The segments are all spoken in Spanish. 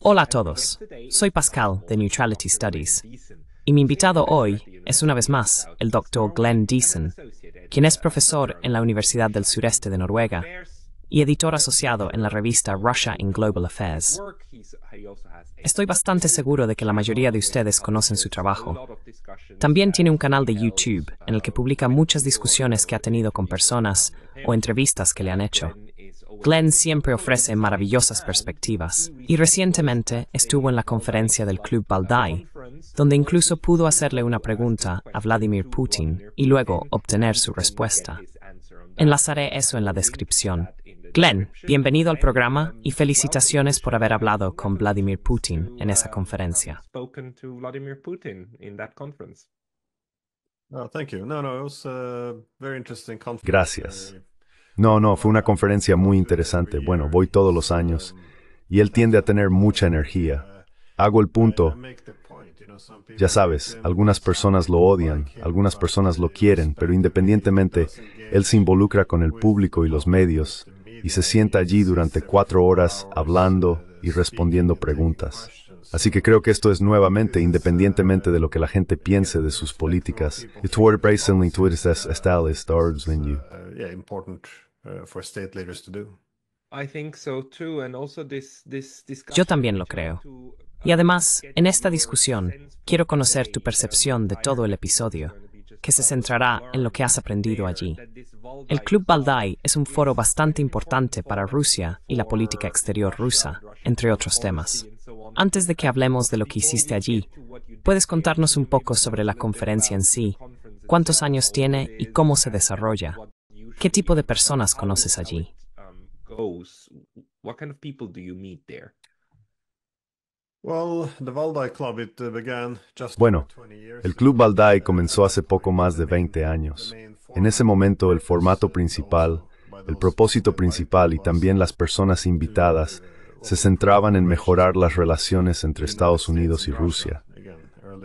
Hola a todos. Soy Pascal de Neutrality Studies. Y mi invitado hoy es una vez más el doctor Glenn Deason, quien es profesor en la Universidad del Sureste de Noruega y editor asociado en la revista Russia in Global Affairs. Estoy bastante seguro de que la mayoría de ustedes conocen su trabajo. También tiene un canal de YouTube en el que publica muchas discusiones que ha tenido con personas o entrevistas que le han hecho. Glenn siempre ofrece maravillosas perspectivas y recientemente estuvo en la conferencia del Club Baldai, donde incluso pudo hacerle una pregunta a Vladimir Putin y luego obtener su respuesta. Enlazaré eso en la descripción. Glenn, bienvenido al programa y felicitaciones por haber hablado con Vladimir Putin en esa conferencia. Gracias. No, no, fue una conferencia muy interesante. Bueno, voy todos los años y él tiende a tener mucha energía. Hago el punto. Ya sabes, algunas personas lo odian, algunas personas lo quieren, pero independientemente, él se involucra con el público y los medios y se sienta allí durante cuatro horas hablando y respondiendo preguntas. Así que creo que esto es nuevamente, independientemente de lo que la gente piense de sus políticas. Yo también lo creo. Uh, y además, en esta discusión, quiero conocer tu percepción de todo el episodio que se centrará en lo que has aprendido allí. El Club Baldai es un foro bastante importante para Rusia y la política exterior rusa, entre otros temas. Antes de que hablemos de lo que hiciste allí, ¿puedes contarnos un poco sobre la conferencia en sí? ¿Cuántos años tiene y cómo se desarrolla? ¿Qué tipo de personas conoces allí? Um, Uh, bueno, el Club Valdai comenzó hace poco más de 20 años. En ese momento el formato principal, el propósito principal y también las personas invitadas se centraban en mejorar las relaciones entre Estados Unidos y Rusia.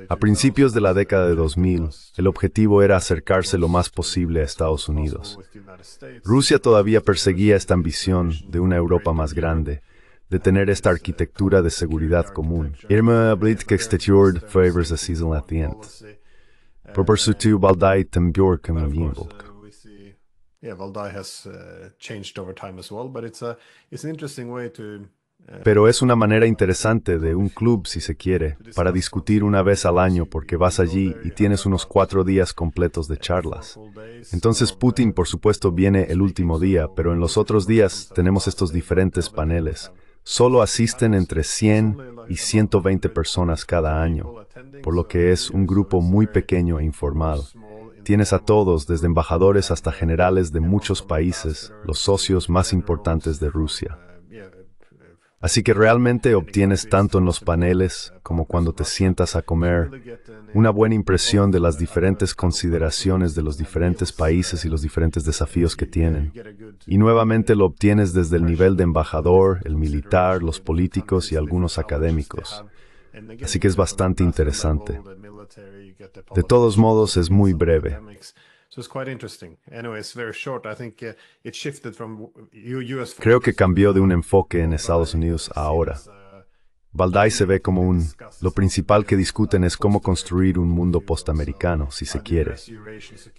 A principios de la década de 2000, el objetivo era acercarse lo más posible a Estados Unidos. Rusia todavía perseguía esta ambición de una Europa más grande, de tener esta arquitectura de seguridad común. Irma blitke favors the season at the end. Valdai Valdai pero es una manera interesante de un club, si se quiere, para discutir una vez al año porque vas allí y tienes unos cuatro días completos de charlas. Entonces Putin, por supuesto, viene el último día, pero en los otros días tenemos estos diferentes paneles. Solo asisten entre 100 y 120 personas cada año, por lo que es un grupo muy pequeño e informal. Tienes a todos, desde embajadores hasta generales de muchos países, los socios más importantes de Rusia. Así que realmente obtienes tanto en los paneles como cuando te sientas a comer una buena impresión de las diferentes consideraciones de los diferentes países y los diferentes desafíos que tienen. Y nuevamente lo obtienes desde el nivel de embajador, el militar, los políticos y algunos académicos. Así que es bastante interesante. De todos modos, es muy breve. Creo que cambió de un enfoque en Estados Unidos a ahora. Uh, Valdai se ve como un... Lo principal que discuten es cómo construir un mundo postamericano, si se uh, quiere.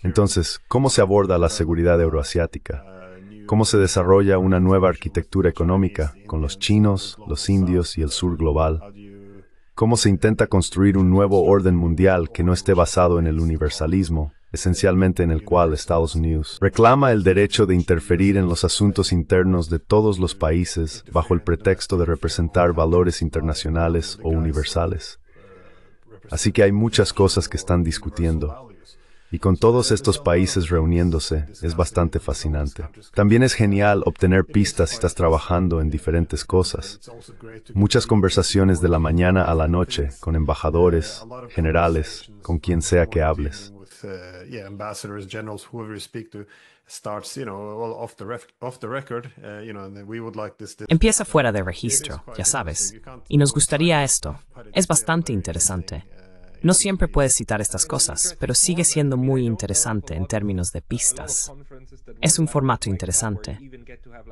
Entonces, ¿cómo se aborda la seguridad euroasiática? Uh, ¿Cómo se desarrolla una nueva arquitectura económica con los chinos, los indios y el sur global? cómo se intenta construir un nuevo orden mundial que no esté basado en el universalismo, esencialmente en el cual Estados Unidos reclama el derecho de interferir en los asuntos internos de todos los países bajo el pretexto de representar valores internacionales o universales. Así que hay muchas cosas que están discutiendo, y con todos estos países reuniéndose, es bastante fascinante. También es genial obtener pistas si estás trabajando en diferentes cosas. Muchas conversaciones de la mañana a la noche con embajadores, generales, con quien sea que hables. Empieza fuera de registro, ya sabes, y nos gustaría esto. Es bastante interesante. No siempre puedes citar estas cosas, pero sigue siendo muy interesante en términos de pistas. Es un formato interesante.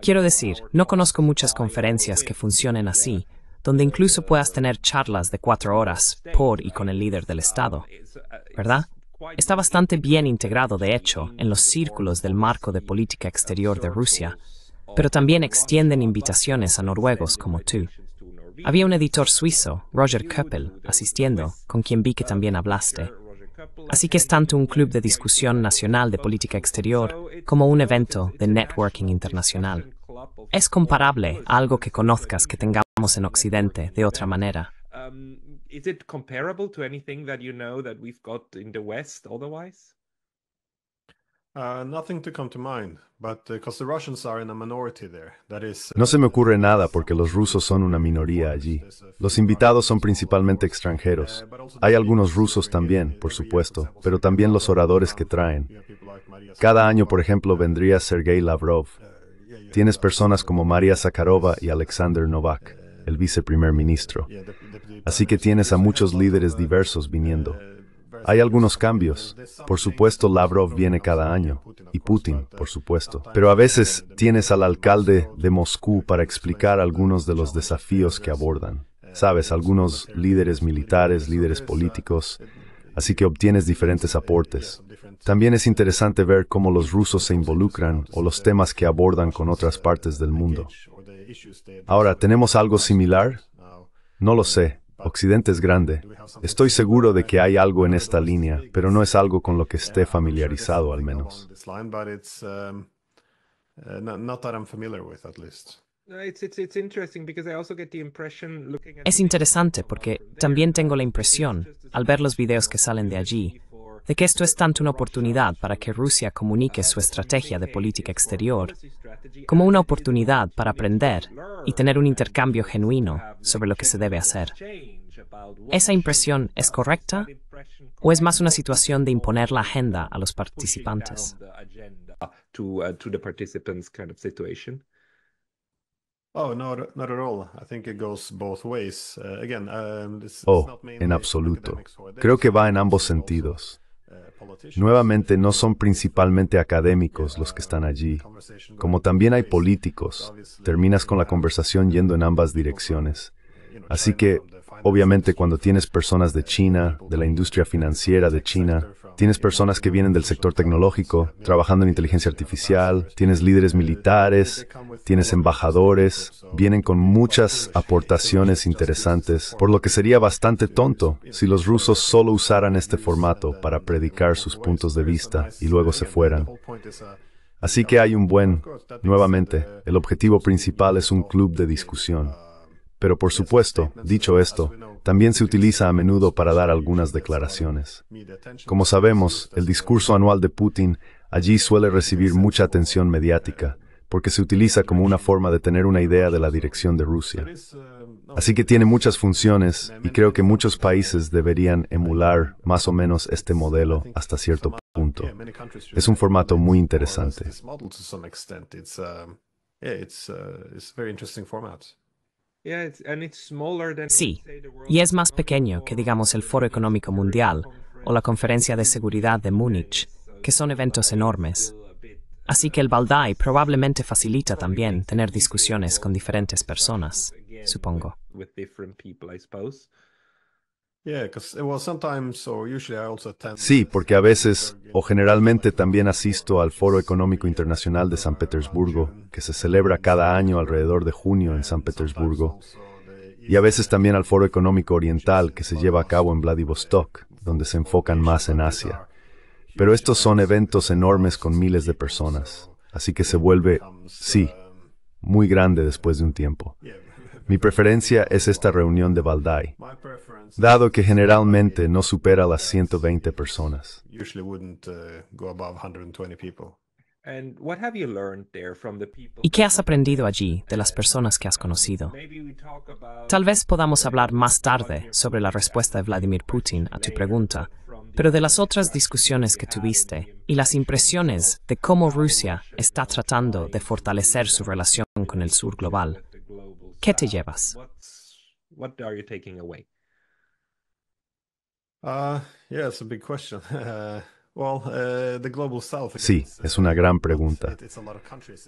Quiero decir, no conozco muchas conferencias que funcionen así, donde incluso puedas tener charlas de cuatro horas por y con el líder del Estado, ¿verdad? Está bastante bien integrado, de hecho, en los círculos del marco de política exterior de Rusia, pero también extienden invitaciones a noruegos como tú. Había un editor suizo, Roger Köppel, asistiendo, con quien vi que también hablaste. Así que es tanto un club de discusión nacional de política exterior como un evento de networking internacional. Es comparable a algo que conozcas que tengamos en Occidente de otra manera. Um, no se me ocurre nada porque los rusos son una minoría allí. Los invitados son principalmente extranjeros. Hay algunos rusos también, por supuesto, pero también los oradores que traen. Cada año, por ejemplo, vendría Sergei Lavrov. Tienes personas como María Zakharova y Alexander Novak, el viceprimer ministro. Así que tienes a muchos líderes diversos viniendo. Hay algunos cambios. Por supuesto, Lavrov viene cada año, y Putin, por supuesto. Pero a veces tienes al alcalde de Moscú para explicar algunos de los desafíos que abordan. Sabes, algunos líderes militares, líderes políticos, así que obtienes diferentes aportes. También es interesante ver cómo los rusos se involucran o los temas que abordan con otras partes del mundo. Ahora, ¿tenemos algo similar? No lo sé. Occidente es grande. Estoy seguro de que hay algo en esta línea, pero no es algo con lo que esté familiarizado al menos. Es interesante porque también tengo la impresión, al ver los videos que salen de allí, de que esto es tanto una oportunidad para que Rusia comunique su estrategia de política exterior como una oportunidad para aprender y tener un intercambio genuino sobre lo que se debe hacer. ¿Esa impresión es correcta o es más una situación de imponer la agenda a los participantes? Oh, oh en absoluto. Creo que va en ambos sentidos. Nuevamente, no son principalmente académicos los que están allí. Como también hay políticos, terminas con la conversación yendo en ambas direcciones. Así que Obviamente cuando tienes personas de China, de la industria financiera de China, tienes personas que vienen del sector tecnológico, trabajando en inteligencia artificial, tienes líderes militares, tienes embajadores, vienen con muchas aportaciones interesantes, por lo que sería bastante tonto si los rusos solo usaran este formato para predicar sus puntos de vista y luego se fueran. Así que hay un buen, nuevamente, el objetivo principal es un club de discusión. Pero por supuesto, dicho esto, también se utiliza a menudo para dar algunas declaraciones. Como sabemos, el discurso anual de Putin allí suele recibir mucha atención mediática, porque se utiliza como una forma de tener una idea de la dirección de Rusia. Así que tiene muchas funciones y creo que muchos países deberían emular más o menos este modelo hasta cierto punto. Es un formato muy interesante. Uh, uh, Sí, y es más pequeño que digamos el Foro Económico Mundial o la Conferencia de Seguridad de Múnich, que son eventos enormes. Así que el Baldai probablemente facilita también tener discusiones con diferentes personas, supongo. Eh, sí, porque a veces, o generalmente también asisto al Foro Económico Internacional de San Petersburgo, que se celebra cada año alrededor de junio en San Petersburgo, y a veces también al Foro Económico Oriental, que se lleva a cabo en Vladivostok, donde se enfocan más en Asia. Pero estos son eventos enormes con miles de personas, así que se vuelve, sí, muy grande después de un tiempo. Mi preferencia es esta reunión de Valdai, dado que generalmente no supera las 120 personas. Uh, ¿Y qué has aprendido allí de las personas que has conocido? Tal vez podamos hablar más tarde sobre la respuesta de Vladimir Putin a tu pregunta, pero de las otras discusiones que tuviste y las impresiones de cómo Rusia está tratando de fortalecer su relación con el sur global. ¿Qué te llevas? Sí, es una gran pregunta.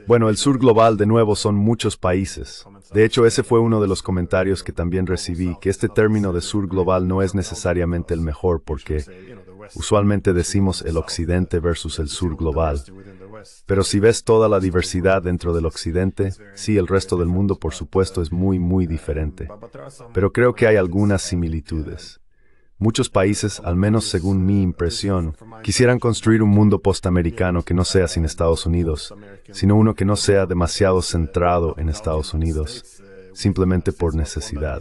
Bueno, el sur global de nuevo son muchos países. De hecho, ese fue uno de los comentarios que también recibí, que este término de sur global no es necesariamente el mejor porque usualmente decimos el occidente versus el sur global. Pero si ves toda la diversidad dentro del occidente, sí, el resto del mundo por supuesto es muy, muy diferente. Pero creo que hay algunas similitudes. Muchos países, al menos según mi impresión, quisieran construir un mundo postamericano que no sea sin Estados Unidos, sino uno que no sea demasiado centrado en Estados Unidos, simplemente por necesidad.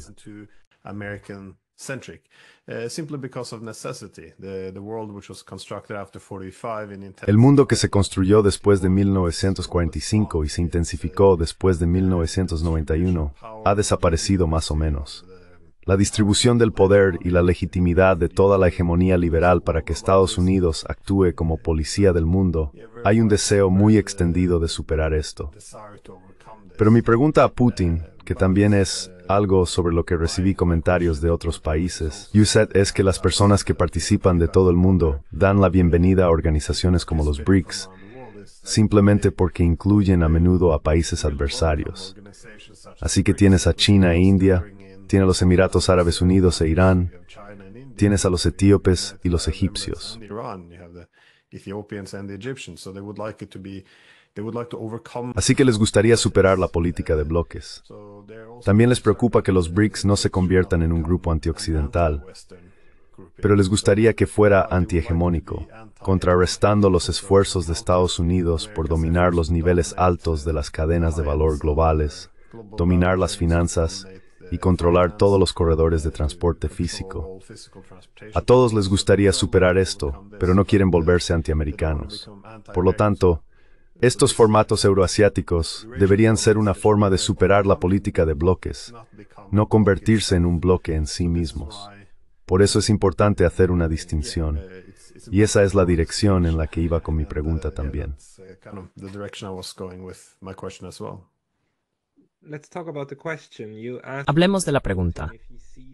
El mundo que se construyó después de 1945 y se intensificó después de 1991 ha desaparecido más o menos la distribución del poder y la legitimidad de toda la hegemonía liberal para que Estados Unidos actúe como policía del mundo, hay un deseo muy extendido de superar esto. Pero mi pregunta a Putin, que también es algo sobre lo que recibí comentarios de otros países, said es que las personas que participan de todo el mundo dan la bienvenida a organizaciones como los BRICS, simplemente porque incluyen a menudo a países adversarios. Así que tienes a China e India, tiene a los Emiratos Árabes Unidos e Irán, tienes a los etíopes y los egipcios. Así que les gustaría superar la política de bloques. También les preocupa que los BRICS no se conviertan en un grupo antioccidental, pero les gustaría que fuera antihegemónico, contrarrestando los esfuerzos de Estados Unidos por dominar los niveles altos de las cadenas de valor globales, dominar las finanzas y controlar todos los corredores de transporte físico. A todos les gustaría superar esto, pero no quieren volverse antiamericanos. Por lo tanto, estos formatos euroasiáticos deberían ser una forma de superar la política de bloques, no convertirse en un bloque en sí mismos. Por eso es importante hacer una distinción. Y esa es la dirección en la que iba con mi pregunta también. Hablemos de la pregunta.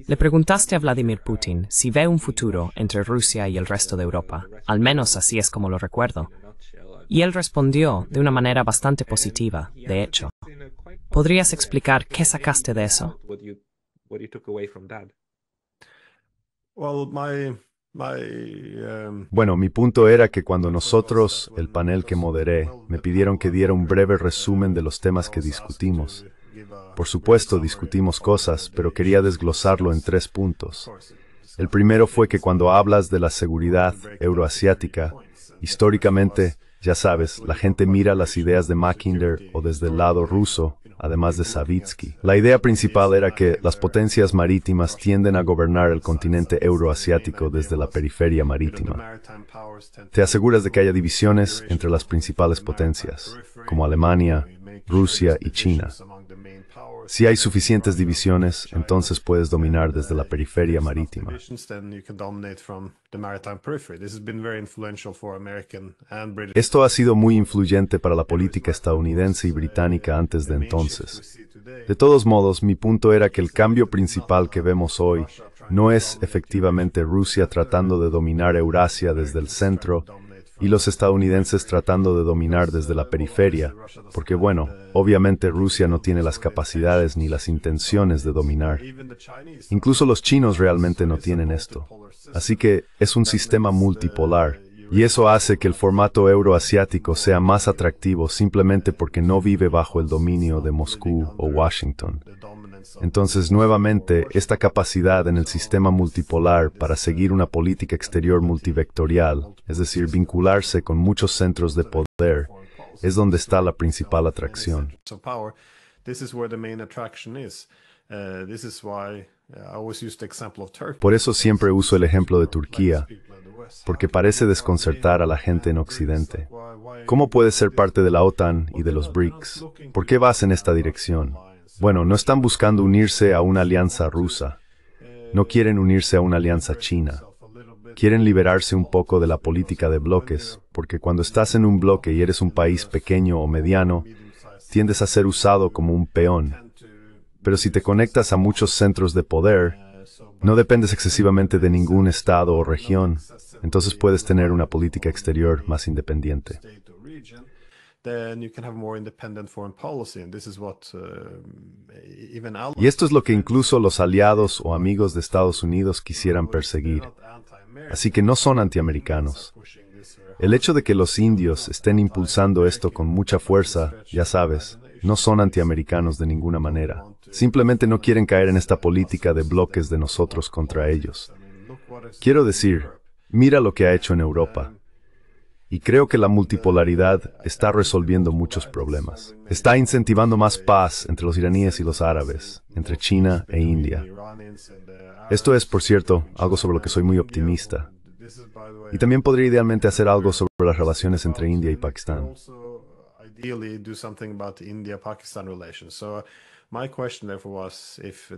Le preguntaste a Vladimir Putin si ve un futuro entre Rusia y el resto de Europa, al menos así es como lo recuerdo. Y él respondió de una manera bastante positiva, de hecho. ¿Podrías explicar qué sacaste de eso? Um, bueno, mi punto era que cuando nosotros, el panel que moderé, me pidieron que diera un breve resumen de los temas que discutimos, por supuesto, discutimos cosas, pero quería desglosarlo en tres puntos. El primero fue que cuando hablas de la seguridad euroasiática, históricamente, ya sabes, la gente mira las ideas de Mackinder o desde el lado ruso, además de Savitsky. La idea principal era que las potencias marítimas tienden a gobernar el continente euroasiático desde la periferia marítima. Te aseguras de que haya divisiones entre las principales potencias, como Alemania, Rusia y China, si hay suficientes divisiones, entonces puedes dominar desde la periferia marítima. Esto ha sido muy influyente para la política estadounidense y británica antes de entonces. De todos modos, mi punto era que el cambio principal que vemos hoy no es efectivamente Rusia tratando de dominar Eurasia desde el centro, y los estadounidenses tratando de dominar desde la periferia, porque bueno, obviamente Rusia no tiene las capacidades ni las intenciones de dominar. Incluso los chinos realmente no tienen esto. Así que es un sistema multipolar y eso hace que el formato euroasiático sea más atractivo simplemente porque no vive bajo el dominio de Moscú o Washington. Entonces, nuevamente, esta capacidad en el sistema multipolar para seguir una política exterior multivectorial, es decir, vincularse con muchos centros de poder, es donde está la principal atracción. Por eso siempre uso el ejemplo de Turquía, porque parece desconcertar a la gente en Occidente. ¿Cómo puedes ser parte de la OTAN y de los BRICS? ¿Por qué vas en esta dirección? Bueno, no están buscando unirse a una alianza rusa. No quieren unirse a una alianza china. Quieren liberarse un poco de la política de bloques, porque cuando estás en un bloque y eres un país pequeño o mediano, tiendes a ser usado como un peón pero si te conectas a muchos centros de poder, no dependes excesivamente de ningún estado o región, entonces puedes tener una política exterior más independiente. Y esto es lo que incluso los aliados o amigos de Estados Unidos quisieran perseguir. Así que no son antiamericanos. El hecho de que los indios estén impulsando esto con mucha fuerza, ya sabes, no son antiamericanos de ninguna manera. Simplemente no quieren caer en esta política de bloques de nosotros contra ellos. Quiero decir, mira lo que ha hecho en Europa. Y creo que la multipolaridad está resolviendo muchos problemas. Está incentivando más paz entre los iraníes y los árabes, entre China e India. Esto es, por cierto, algo sobre lo que soy muy optimista. Y también podría idealmente hacer algo sobre las relaciones entre India y Pakistán.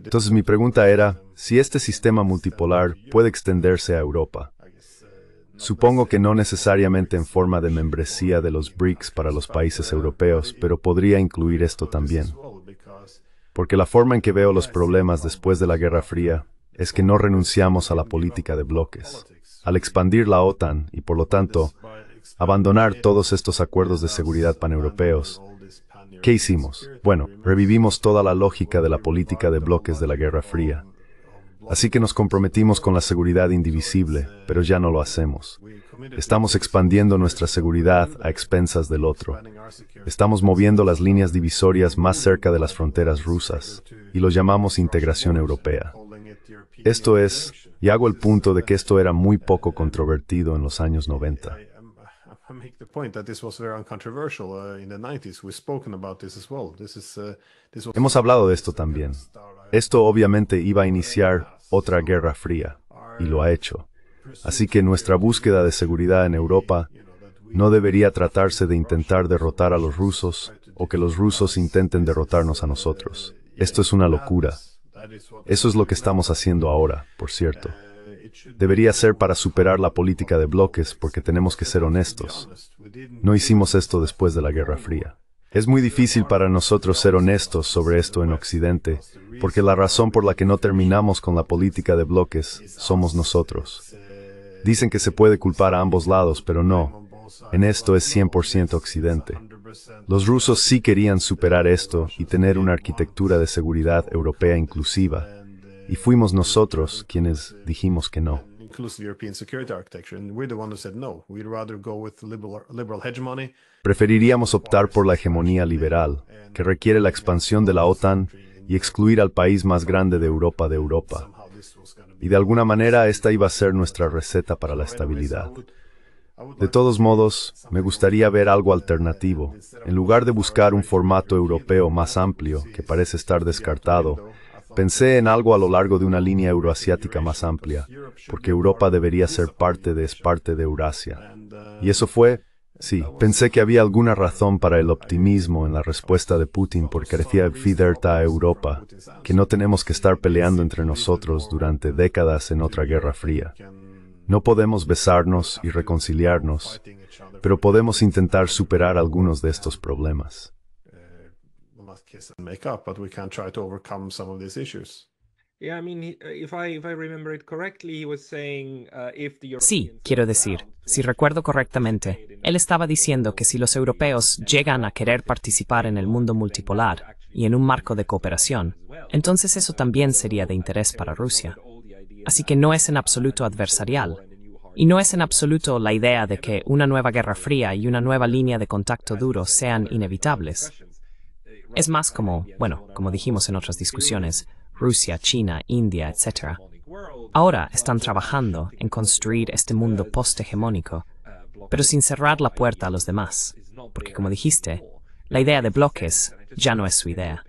Entonces mi pregunta era si este sistema multipolar puede extenderse a Europa. Supongo que no necesariamente en forma de membresía de los BRICS para los países europeos, pero podría incluir esto también. Porque la forma en que veo los problemas después de la Guerra Fría es que no renunciamos a la política de bloques. Al expandir la OTAN y por lo tanto abandonar todos estos acuerdos de seguridad paneuropeos. ¿Qué hicimos? Bueno, revivimos toda la lógica de la política de bloques de la Guerra Fría. Así que nos comprometimos con la seguridad indivisible, pero ya no lo hacemos. Estamos expandiendo nuestra seguridad a expensas del otro. Estamos moviendo las líneas divisorias más cerca de las fronteras rusas, y lo llamamos integración europea. Esto es, y hago el punto de que esto era muy poco controvertido en los años 90. Hemos hablado de esto también. Esto obviamente iba a iniciar otra guerra fría, y lo ha hecho. Así que nuestra búsqueda de seguridad en Europa no debería tratarse de intentar derrotar a los rusos o que los rusos intenten derrotarnos a nosotros. Esto es una locura. Eso es lo que estamos haciendo ahora, por cierto debería ser para superar la política de bloques porque tenemos que ser honestos. No hicimos esto después de la Guerra Fría. Es muy difícil para nosotros ser honestos sobre esto en Occidente, porque la razón por la que no terminamos con la política de bloques somos nosotros. Dicen que se puede culpar a ambos lados, pero no. En esto es 100% Occidente. Los rusos sí querían superar esto y tener una arquitectura de seguridad europea inclusiva, y fuimos nosotros quienes dijimos que no. Preferiríamos optar por la hegemonía liberal, que requiere la expansión de la OTAN y excluir al país más grande de Europa de Europa. Y de alguna manera esta iba a ser nuestra receta para la estabilidad. De todos modos, me gustaría ver algo alternativo. En lugar de buscar un formato europeo más amplio, que parece estar descartado, Pensé en algo a lo largo de una línea euroasiática más amplia, porque Europa debería ser parte de es parte de Eurasia. Y eso fue, sí, pensé que había alguna razón para el optimismo en la respuesta de Putin porque decía Fiderta a Europa, que no tenemos que estar peleando entre nosotros durante décadas en otra guerra fría. No podemos besarnos y reconciliarnos, pero podemos intentar superar algunos de estos problemas. Sí, quiero decir, si recuerdo correctamente, él estaba diciendo que si los europeos llegan a querer participar en el mundo multipolar y en un marco de cooperación, entonces eso también sería de interés para Rusia. Así que no es en absoluto adversarial. Y no es en absoluto la idea de que una nueva Guerra Fría y una nueva línea de contacto duro sean inevitables. Es más como, bueno, como dijimos en otras discusiones, Rusia, China, India, etc. Ahora están trabajando en construir este mundo post-hegemónico, pero sin cerrar la puerta a los demás, porque como dijiste, la idea de bloques ya no es su idea.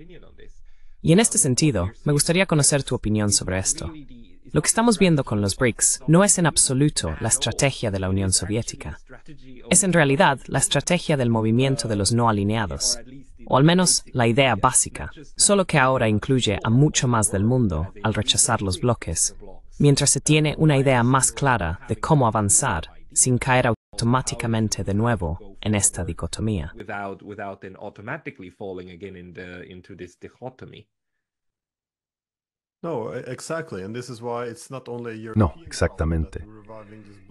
Y en este sentido, me gustaría conocer tu opinión sobre esto. Lo que estamos viendo con los BRICS no es en absoluto la estrategia de la Unión Soviética. Es en realidad la estrategia del movimiento de los no alineados, o al menos la idea básica, solo que ahora incluye a mucho más del mundo al rechazar los bloques, mientras se tiene una idea más clara de cómo avanzar sin caer automáticamente de nuevo en esta dicotomía. No, exactamente.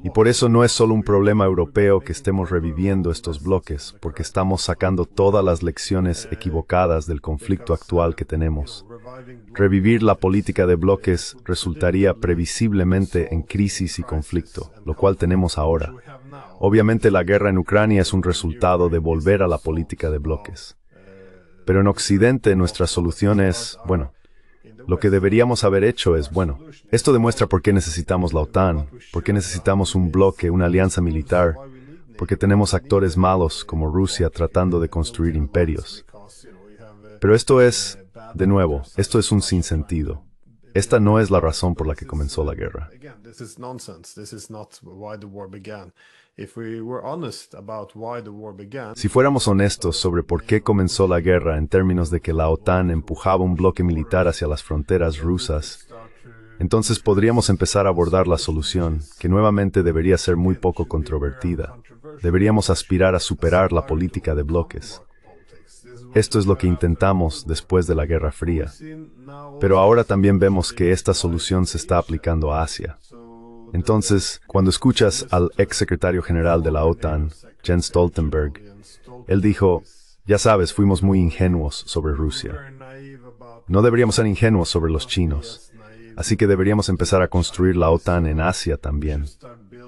Y por eso no es solo un problema europeo que estemos reviviendo estos bloques, porque estamos sacando todas las lecciones equivocadas del conflicto actual que tenemos. Revivir la política de bloques resultaría previsiblemente en crisis y conflicto, lo cual tenemos ahora. Obviamente la guerra en Ucrania es un resultado de volver a la política de bloques. Pero en Occidente nuestra solución es, bueno, lo que deberíamos haber hecho es, bueno, esto demuestra por qué necesitamos la OTAN, por qué necesitamos un bloque, una alianza militar, porque tenemos actores malos como Rusia tratando de construir imperios. Pero esto es, de nuevo, esto es un sinsentido. Esta no es la razón por la que comenzó la guerra. Si fuéramos honestos sobre por qué comenzó la guerra en términos de que la OTAN empujaba un bloque militar hacia las fronteras rusas, entonces podríamos empezar a abordar la solución, que nuevamente debería ser muy poco controvertida. Deberíamos aspirar a superar la política de bloques. Esto es lo que intentamos después de la Guerra Fría. Pero ahora también vemos que esta solución se está aplicando a Asia. Entonces, cuando escuchas al ex secretario general de la OTAN, Jens Stoltenberg, él dijo, ya sabes, fuimos muy ingenuos sobre Rusia. No deberíamos ser ingenuos sobre los chinos. Así que deberíamos empezar a construir la OTAN en Asia también.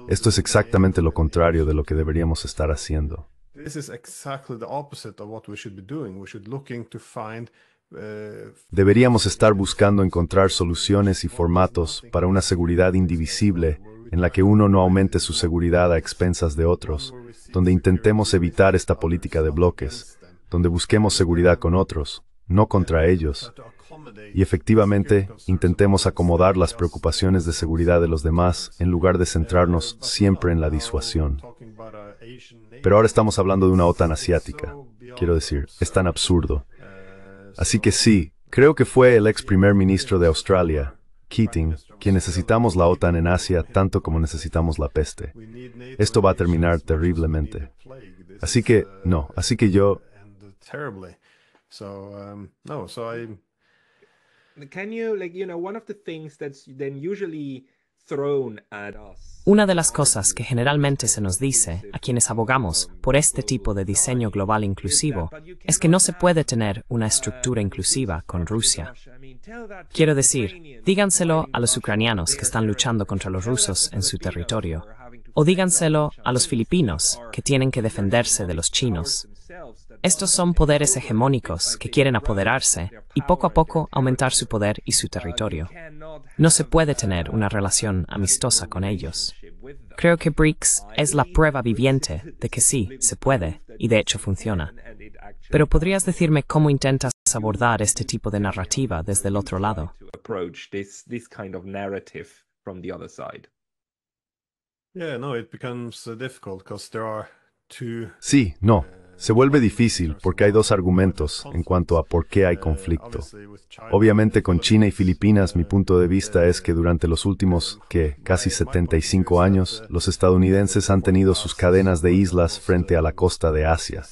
Esto es exactamente lo contrario de lo que deberíamos estar haciendo. exactly the opposite of what we should be doing. Deberíamos estar buscando encontrar soluciones y formatos para una seguridad indivisible en la que uno no aumente su seguridad a expensas de otros, donde intentemos evitar esta política de bloques, donde busquemos seguridad con otros, no contra ellos, y efectivamente intentemos acomodar las preocupaciones de seguridad de los demás en lugar de centrarnos siempre en la disuasión. Pero ahora estamos hablando de una OTAN asiática. Quiero decir, es tan absurdo. Así que sí, creo que fue el ex primer ministro de Australia, Keating, quien necesitamos la OTAN en Asia tanto como necesitamos la peste. Esto va a terminar terriblemente. Así que, no, así que yo... Um, Can you, like, you know, one of the things then una de las cosas que generalmente se nos dice a quienes abogamos por este tipo de diseño global inclusivo es que no se puede tener una estructura inclusiva con Rusia. Quiero decir, díganselo a los ucranianos que están luchando contra los rusos en su territorio, o díganselo a los filipinos que tienen que defenderse de los chinos. Estos son poderes hegemónicos que quieren apoderarse y poco a poco aumentar su poder y su territorio. No se puede tener una relación amistosa con ellos. Creo que BRICS es la prueba viviente de que sí, se puede y de hecho funciona. Pero podrías decirme cómo intentas abordar este tipo de narrativa desde el otro lado. Sí, no, se vuelve difícil porque hay dos argumentos en cuanto a por qué hay conflicto. Obviamente con China y Filipinas mi punto de vista es que durante los últimos, que casi 75 años, los estadounidenses han tenido sus cadenas de islas frente a la costa de Asia.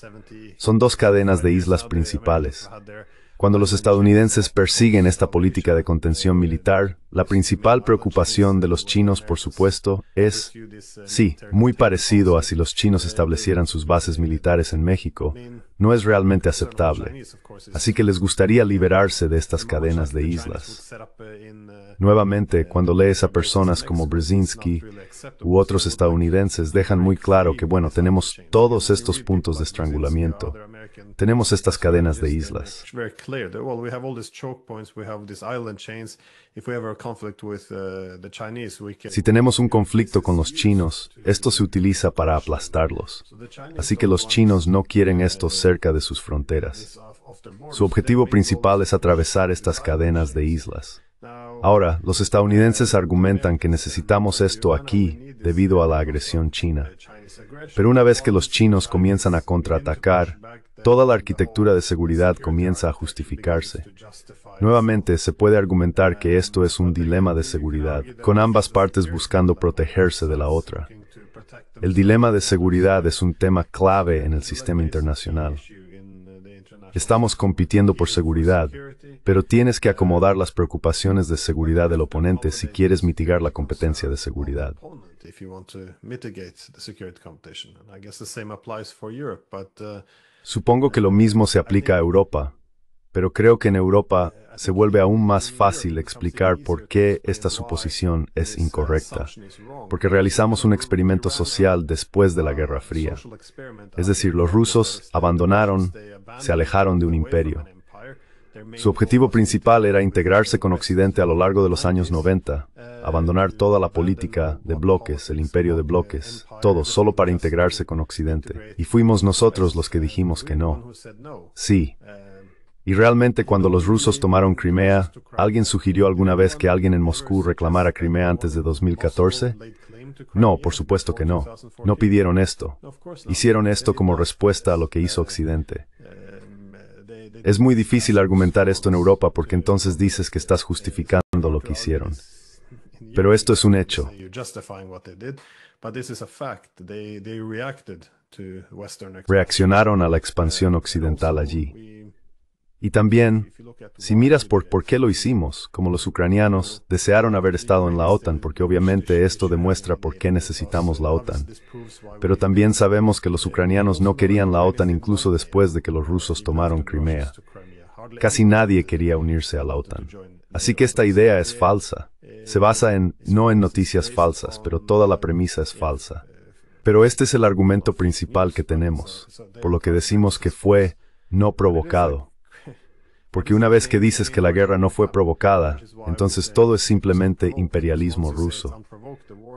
Son dos cadenas de islas principales. Cuando los estadounidenses persiguen esta política de contención militar, la principal preocupación de los chinos, por supuesto, es, sí, muy parecido a si los chinos establecieran sus bases militares en México, no es realmente aceptable. Así que les gustaría liberarse de estas cadenas de islas. Nuevamente, cuando lees a personas como Brzezinski u otros estadounidenses, dejan muy claro que, bueno, tenemos todos estos puntos de estrangulamiento. Tenemos estas cadenas de islas. Uh, si tenemos un conflicto con los chinos, esto se utiliza para aplastarlos. Así que los chinos no quieren esto cerca de sus fronteras. Su objetivo principal es atravesar estas cadenas de islas. Ahora, los estadounidenses argumentan que necesitamos esto aquí debido a la agresión china. Pero una vez que los chinos comienzan a contraatacar, toda la arquitectura de seguridad comienza a justificarse. Nuevamente se puede argumentar que esto es un dilema de seguridad, con ambas partes buscando protegerse de la otra. El dilema de seguridad es un tema clave en el sistema internacional. Estamos compitiendo por seguridad, pero tienes que acomodar las preocupaciones de seguridad del oponente si quieres mitigar la competencia de seguridad. Supongo que lo mismo se aplica a Europa, pero creo que en Europa se vuelve aún más fácil explicar por qué esta suposición es incorrecta, porque realizamos un experimento social después de la Guerra Fría. Es decir, los rusos abandonaron, se alejaron de un imperio, su objetivo principal era integrarse con Occidente a lo largo de los años 90, abandonar toda la política de bloques, el imperio de bloques, todo solo para integrarse con Occidente. Y fuimos nosotros los que dijimos que no. Sí. Y realmente cuando los rusos tomaron Crimea, ¿alguien sugirió alguna vez que alguien en Moscú reclamara Crimea antes de 2014? No, por supuesto que no. No pidieron esto. Hicieron esto como respuesta a lo que hizo Occidente. Es muy difícil argumentar esto en Europa porque entonces dices que estás justificando lo que hicieron. Pero esto es un hecho. Reaccionaron a la expansión occidental allí. Y también, si miras por, qué lo hicimos, como los ucranianos desearon haber estado en la OTAN, este porque obviamente esto demuestra por qué necesitamos la OTAN. Pero también sabemos que los ucranianos no querían la OTAN incluso después de que los rusos tomaron Crimea. Casi nadie quería unirse a la OTAN. Así que esta idea es falsa. Se basa en, eh, no en noticias falsas, pero toda la premisa es falsa. Pero este es el argumento principal que tenemos, por lo que decimos que fue no provocado. Porque una vez que dices que la guerra no fue provocada, entonces todo es simplemente imperialismo ruso.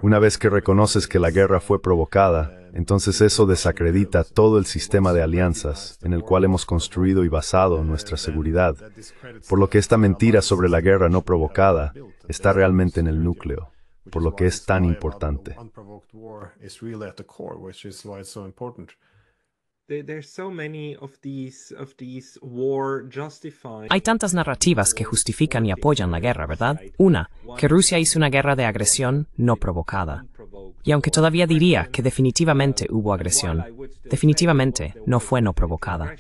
Una vez que reconoces que la guerra fue provocada, entonces eso desacredita todo el sistema de alianzas en el cual hemos construido y basado nuestra seguridad, por lo que esta mentira sobre la guerra no provocada está realmente en el núcleo, por lo que es tan importante. Hay tantas narrativas que justifican y apoyan la guerra, ¿verdad? Una, que Rusia hizo una guerra de agresión no provocada. Y aunque todavía diría que definitivamente hubo agresión, definitivamente no fue no provocada.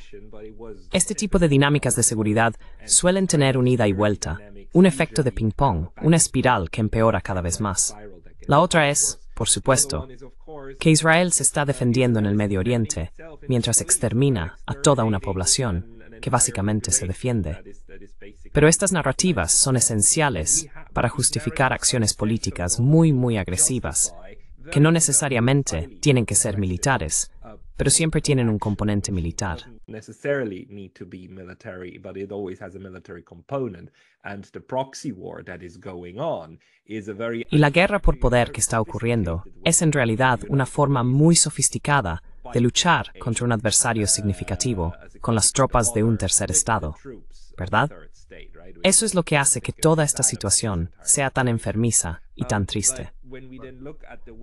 Este tipo de dinámicas de seguridad suelen tener un ida y vuelta, un efecto de ping-pong, una espiral que empeora cada vez más. La otra es, por supuesto, que Israel se está defendiendo en el Medio Oriente mientras extermina a toda una población que básicamente se defiende. Pero estas narrativas son esenciales para justificar acciones políticas muy, muy agresivas, que no necesariamente tienen que ser militares, pero siempre tienen un componente militar. Y la guerra por poder que está ocurriendo es en realidad una forma muy sofisticada de luchar contra un adversario significativo con las tropas de un tercer estado, ¿verdad? Eso es lo que hace que toda esta situación sea tan enfermiza y tan um, triste.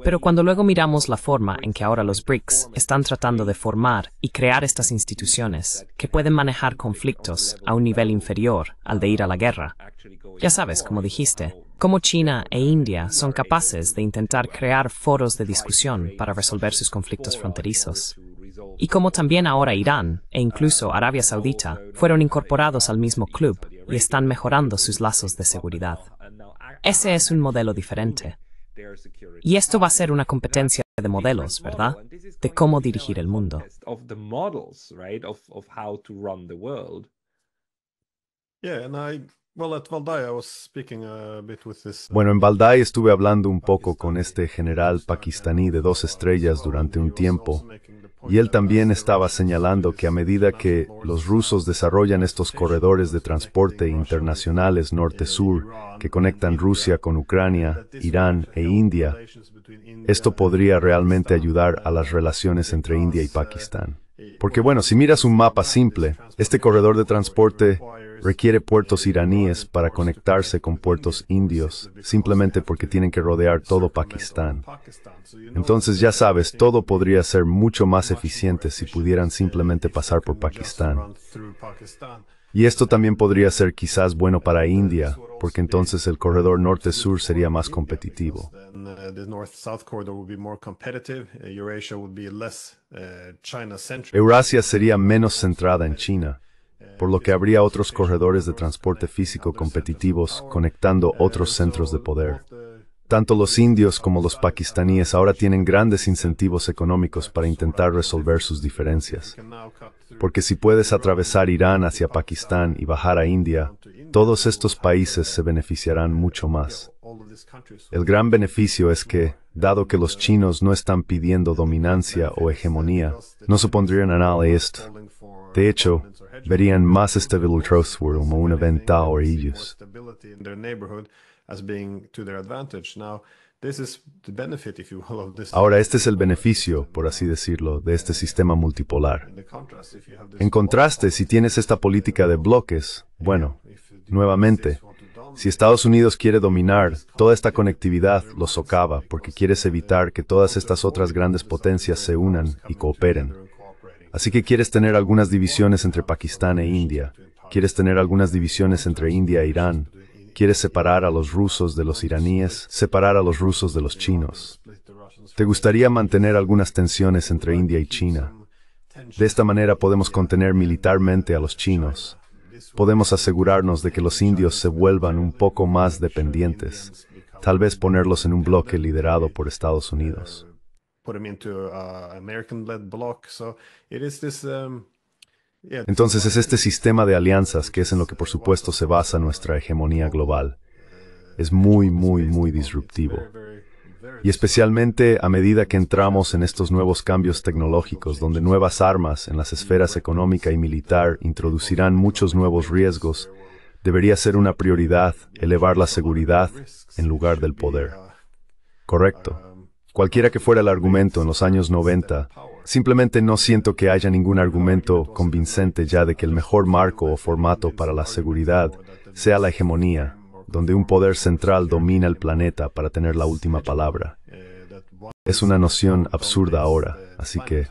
Pero cuando luego miramos la forma en que ahora los BRICS están tratando de formar y crear estas instituciones que pueden manejar conflictos a un nivel inferior al de ir a la guerra, ya sabes, como dijiste, cómo China e India son capaces de intentar crear foros de discusión para resolver sus conflictos fronterizos. Y cómo también ahora Irán e incluso Arabia Saudita fueron incorporados al mismo club y están mejorando sus lazos de seguridad. Ese es un modelo diferente, y esto va a ser una competencia de modelos, ¿verdad? De cómo dirigir el mundo. Bueno, en Valdai estuve hablando un poco con este general pakistaní de dos estrellas durante un tiempo y él también estaba señalando que a medida que los rusos desarrollan estos corredores de transporte internacionales norte-sur que conectan Rusia con Ucrania, Irán e India, esto podría realmente ayudar a las relaciones entre India y Pakistán. Porque bueno, si miras un mapa simple, este corredor de transporte requiere puertos iraníes para conectarse con puertos indios, simplemente porque tienen que rodear todo Pakistán. Entonces ya sabes, todo podría ser mucho más eficiente si pudieran simplemente pasar por Pakistán. Y esto también podría ser quizás bueno para India, porque entonces el corredor norte-sur sería más competitivo. Eurasia sería menos centrada en China por lo que habría otros corredores de transporte físico competitivos conectando otros centros de poder. Tanto los indios como los pakistaníes ahora tienen grandes incentivos económicos para intentar resolver sus diferencias. Porque si puedes atravesar Irán hacia Pakistán y bajar a India, todos estos países se beneficiarán mucho más. El gran beneficio es que, dado que los chinos no están pidiendo dominancia o hegemonía, no supondrían a nada esto. De hecho, verían más estabilidad como una ventaja o ellos. Ahora este es el beneficio, por así decirlo, de este sistema multipolar. En contraste, si tienes esta política de bloques, bueno, nuevamente, si Estados Unidos quiere dominar, toda esta conectividad lo socava porque quieres evitar que todas estas otras grandes potencias se unan y cooperen. Así que quieres tener algunas divisiones entre Pakistán e India, quieres tener algunas divisiones entre India e Irán, quieres separar a los rusos de los iraníes, separar a los rusos de los chinos. Te gustaría mantener algunas tensiones entre India y China. De esta manera podemos contener militarmente a los chinos. Podemos asegurarnos de que los indios se vuelvan un poco más dependientes, tal vez ponerlos en un bloque liderado por Estados Unidos. Entonces es este sistema de alianzas que es en lo que por supuesto se basa nuestra hegemonía global. Es muy, muy, muy disruptivo. Y especialmente a medida que entramos en estos nuevos cambios tecnológicos, donde nuevas armas en las esferas económica y militar introducirán muchos nuevos riesgos, debería ser una prioridad elevar la seguridad en lugar del poder. Correcto. Cualquiera que fuera el argumento en los años 90, simplemente no siento que haya ningún argumento convincente ya de que el mejor marco o formato para la seguridad sea la hegemonía, donde un poder central domina el planeta para tener la última palabra. Es una noción absurda ahora, así que...